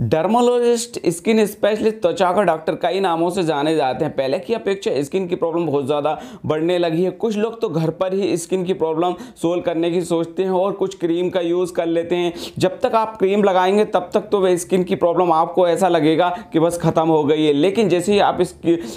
dermatologist skin specialist त्वचा का doctor कई नामों से जाने जाते हैं पहले की अपेक्षा स्किन की प्रॉब्लम बहुत ज़्यादा बढ़ने लगी है कुछ लोग तो घर पर ही स्किन की प्रॉब्लम सोल्व करने की सोचते हैं और कुछ क्रीम का यूज़ कर लेते हैं जब तक आप क्रीम लगाएंगे तब तक तो वह स्किन की प्रॉब्लम आपको ऐसा लगेगा कि बस ख़त्म हो गई है लेकिन जैसे ही आप इस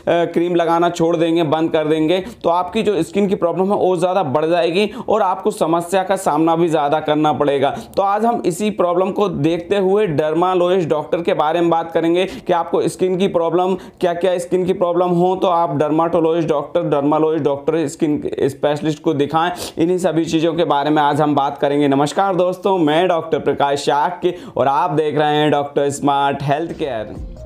क्रीम लगाना छोड़ देंगे बंद कर देंगे तो आपकी जो स्किन की प्रॉब्लम है वो ज़्यादा बढ़ जाएगी और आपको समस्या का सामना भी ज़्यादा करना पड़ेगा तो आज हम इसी प्रॉब्लम को देखते हुए डर्मालोजिस्ट डॉक्टर के बारे में बात करेंगे कि आपको स्किन की प्रॉब्लम क्या क्या स्किन की प्रॉब्लम हो तो आप dermatologist doctor dermatologist doctor skin specialist को दिखाएं इन्हीं सभी चीज़ों के बारे में आज हम बात करेंगे नमस्कार दोस्तों मैं डॉक्टर प्रकाश शाह और आप देख रहे हैं डॉक्टर स्मार्ट हेल्थ केयर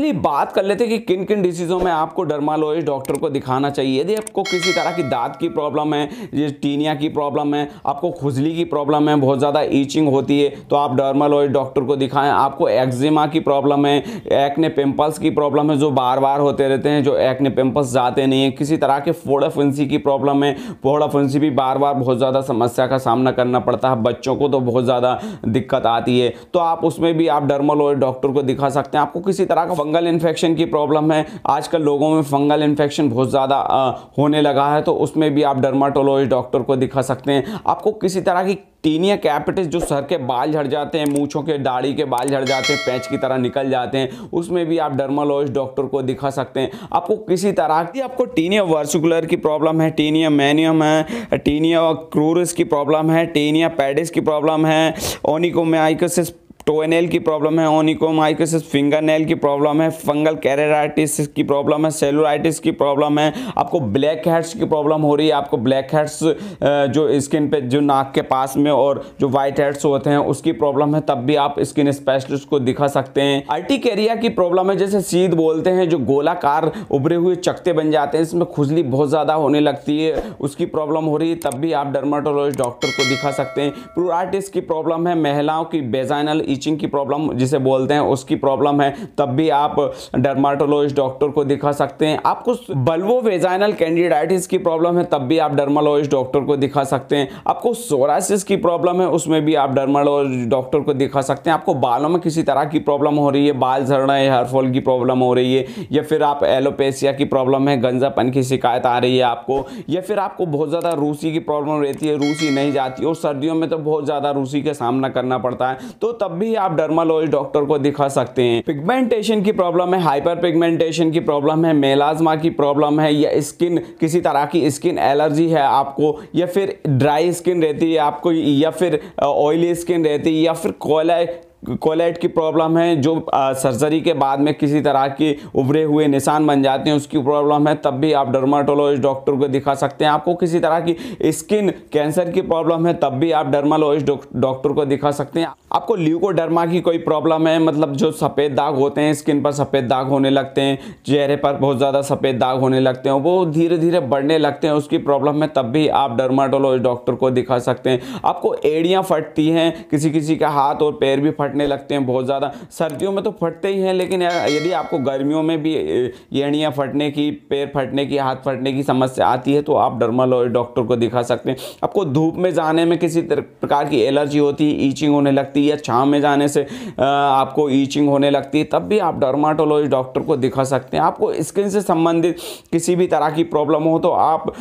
चलिए बात कर लेते हैं कि किन किन डिसीज़ों में आपको डर्मालोजिस्ट डॉक्टर को दिखाना चाहिए यदि आपको किसी तरह की दांत की प्रॉब्लम है ये टीनिया की प्रॉब्लम है आपको खुजली की प्रॉब्लम है बहुत ज़्यादा ईचिंग होती है तो आप डर्मालोजिस्ट डॉक्टर को दिखाएं आपको एक्जिमा की प्रॉब्लम है एक्ने पिम्पल्स की प्रॉब्लम है जो बार बार होते रहते हैं जो एक्ने पिम्पल्स जाते नहीं है किसी तरह के फोड़ा फुंसी की प्रॉब्लम है फोड़ा फुंसी भी बार बार बहुत ज़्यादा समस्या का सामना करना पड़ता है बच्चों को तो बहुत ज़्यादा दिक्कत आती है तो आप उसमें भी आप डर्मालोजिस्ट डॉक्टर को दिखा सकते हैं आपको किसी तरह का फंगल इन्फेक्शन की प्रॉब्लम है आजकल लोगों में फंगल इन्फेक्शन बहुत ज़्यादा होने लगा है तो उसमें भी आप डर्माटोलॉजिस्ट डॉक्टर को दिखा सकते हैं आपको किसी तरह की टीनिया कैपिटिस जो सर के बाल झड़ जाते हैं मूछों के दाढ़ी के बाल झड़ जाते हैं पैच की तरह निकल जाते हैं उसमें भी आप डर्मालॉजिस्ट डॉक्टर को दिखा सकते हैं आपको किसी तरह की आपको टीनिया वर्सिकुलर की प्रॉब्लम है टीनिया मैनियम है टीनिया क्रूरस की प्रॉब्लम है टीनिया पैडिस की प्रॉब्लम है ओनिकोमाइकोसिस टो तो एनेल की प्रॉब्लम है ओनिकोमाइकोसिस फिंगर नेल की प्रॉब्लम है फंगल कैरेराइटिस की प्रॉब्लम है सेलोराइटिस की प्रॉब्लम है आपको ब्लैक हेड्स की प्रॉब्लम हो रही है आपको ब्लैक हेड्स जो स्किन पे जो नाक के पास में और जो वाइट हेड्स होते हैं उसकी प्रॉब्लम है तब भी आप स्किन स्पेशलिस्ट को दिखा सकते हैं अर्टिकेरिया की प्रॉब्लम है जैसे सीध बोलते हैं जो गोलाकार उभरे हुए चकते बन जाते हैं इसमें खुजली बहुत ज़्यादा होने लगती है उसकी प्रॉब्लम हो रही है तब भी आप डर्माटोलॉजिस्ट डॉक्टर को दिखा सकते हैं प्रोराइटिस की प्रॉब्लम है महिलाओं की बेजाइनल ब्लीचिंग की प्रॉब्लम जिसे बोलते हैं उसकी प्रॉब्लम है तब भी आप डर्माटोलॉजिस्ट डॉक्टर को दिखा सकते हैं आपको बल्वो वेजाइनल कैंडिडाइटिस की प्रॉब्लम है तब भी आप डर्मालॉजिस्ट डॉक्टर को दिखा सकते हैं आपको सोरासिस की प्रॉब्लम है उसमें भी आप डर्मालॉजिस्ट डॉक्टर को दिखा सकते हैं आपको बालों में किसी तरह की प्रॉब्लम हो रही है बाल झड़ना है हेयरफॉल की प्रॉब्लम हो रही है या फिर आप एलोपेसिया की प्रॉब्लम है गंजापन की शिकायत आ रही है आपको या फिर आपको बहुत ज़्यादा रूसी की प्रॉब्लम रहती है रूसी नहीं जाती और सर्दियों में तो बहुत ज़्यादा रूसी का सामना करना पड़ता है तो तब भी आप डर्मालोज डॉक्टर को दिखा सकते हैं पिगमेंटेशन की प्रॉब्लम है हाइपर पिगमेंटेशन की प्रॉब्लम है मेलाजमा की प्रॉब्लम है या स्किन किसी तरह की स्किन एलर्जी है आपको या फिर ड्राई स्किन रहती है आपको या फिर ऑयली स्किन रहती है या फिर कोला कोलेट की प्रॉब्लम है जो सर्जरी के बाद में किसी तरह की उभरे हुए निशान बन जाते हैं उसकी प्रॉब्लम है तब भी आप डर्माटोलॉजिस्ट डॉक्टर को दिखा सकते हैं आपको किसी तरह की स्किन कैंसर की प्रॉब्लम है तब भी आप डर्मालोजिस्ट डॉक्टर को दिखा सकते हैं आपको ल्यूकोडर्मा की कोई प्रॉब्लम है मतलब जो सफ़ेद दाग होते हैं स्किन पर सफ़ेद दाग होने लगते हैं चेहरे पर बहुत ज़्यादा सफ़ेद दाग होने लगते हैं वो धीरे धीरे बढ़ने लगते हैं उसकी प्रॉब्लम है तब भी आप डर्माटोलॉजिस्ट डॉक्टर को दिखा सकते हैं आपको एड़ियाँ फटती हैं किसी किसी का हाथ और पैर भी फट फटने लगते हैं बहुत ज़्यादा सर्दियों में तो फटते ही हैं लेकिन यदि आपको गर्मियों में भी एड़ियाँ फटने की पैर फटने की हाथ फटने की समस्या आती है तो आप डर्मल डॉक्टर को दिखा सकते हैं आपको धूप में जाने में किसी प्रकार की एलर्जी होती है ईचिंग होने लगती है या छाँव में जाने से आपको ईचिंग होने लगती है तब भी आप डर्माटोलॉजी डॉक्टर को दिखा सकते हैं आपको स्किन से संबंधित किसी भी तरह की प्रॉब्लम हो तो आप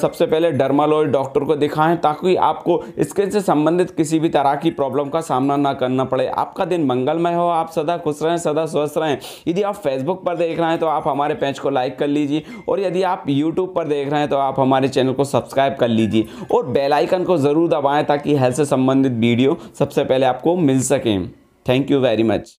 सबसे पहले डर्मालॉजी डॉक्टर को दिखाएं ताकि आपको स्किन से संबंधित किसी भी तरह की प्रॉब्लम का सामना ना करना पड़े आपका दिन मंगलमय हो आप सदा खुश रहें सदा स्वस्थ रहें यदि आप फेसबुक पर देख रहे हैं तो आप हमारे पेज को लाइक कर लीजिए और यदि आप यूट्यूब पर देख रहे हैं तो आप हमारे चैनल को सब्सक्राइब कर लीजिए और बेलाइकन को ज़रूर दबाएँ ताकि हेल्थ से संबंधित वीडियो सबसे पहले आपको मिल सकें थैंक यू वेरी मच